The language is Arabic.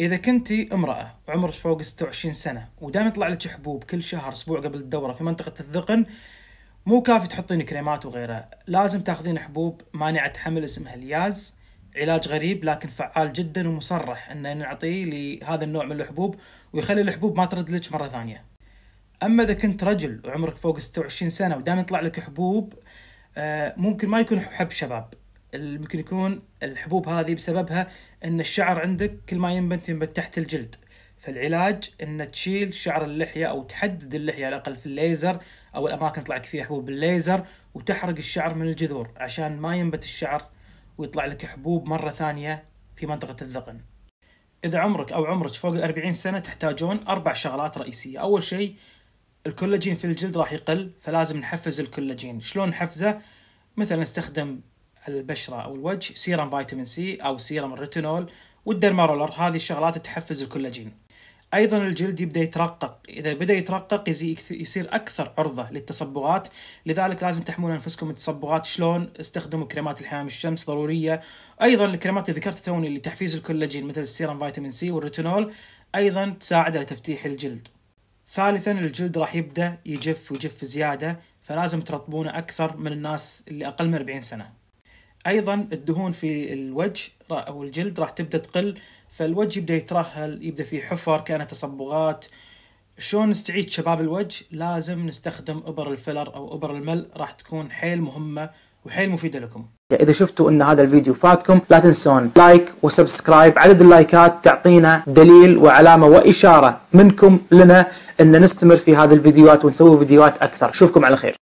إذا كنتي امرأة عمرك فوق 26 سنة ودائما يطلع لك حبوب كل شهر أسبوع قبل الدورة في منطقة الذقن مو كافي تحطين كريمات وغيرها لازم تاخذين حبوب مانعة حمل اسمها الياز علاج غريب لكن فعال جدا ومصرح انه نعطيه لهذا النوع من الحبوب ويخلي الحبوب ما ترد لك مره ثانيه. اما اذا كنت رجل وعمرك فوق 26 سنه ودائما يطلع لك حبوب آه، ممكن ما يكون حب شباب ممكن يكون الحبوب هذه بسببها ان الشعر عندك كل ما ينبت ينبت تحت الجلد فالعلاج ان تشيل شعر اللحيه او تحدد اللحيه على الاقل في الليزر او الاماكن طلعك فيها حبوب بالليزر وتحرق الشعر من الجذور عشان ما ينبت الشعر ويطلع لك حبوب مره ثانيه في منطقه الذقن. اذا عمرك او عمرك فوق ال 40 سنه تحتاجون اربع شغلات رئيسيه، اول شيء الكولاجين في الجلد راح يقل فلازم نحفز الكولاجين، شلون نحفزه؟ مثلا نستخدم البشره او الوجه سيرم فيتامين سي او سيرم الريتينول والدرمارولر هذه الشغلات تحفز الكولاجين ايضا الجلد يبدا يترقق اذا بدا يترقق يصير اكثر عرضه للتصبغات لذلك لازم تحمون انفسكم من التصبغات شلون استخدموا كريمات الحمام الشمس ضروريه ايضا الكريمات اللي ذكرتها توني لتحفيز الكولاجين مثل السيرم فيتامين سي والريتينول ايضا تساعد على تفتيح الجلد ثالثا الجلد راح يبدا يجف ويجف زياده فلازم ترطبونه اكثر من الناس اللي اقل من 40 سنه ايضا الدهون في الوجه او الجلد راح تبدا تقل فالوجه يبدا يترهل يبدا في حفر كانها تصبغات شلون نستعيد شباب الوجه لازم نستخدم ابر الفيلر او ابر المل راح تكون حيل مهمه وحيل مفيده لكم يعني اذا شفتوا ان هذا الفيديو فاتكم لا تنسون لايك وسبسكرايب عدد اللايكات تعطينا دليل وعلامه واشاره منكم لنا ان نستمر في هذه الفيديوهات ونسوي فيديوهات اكثر اشوفكم على خير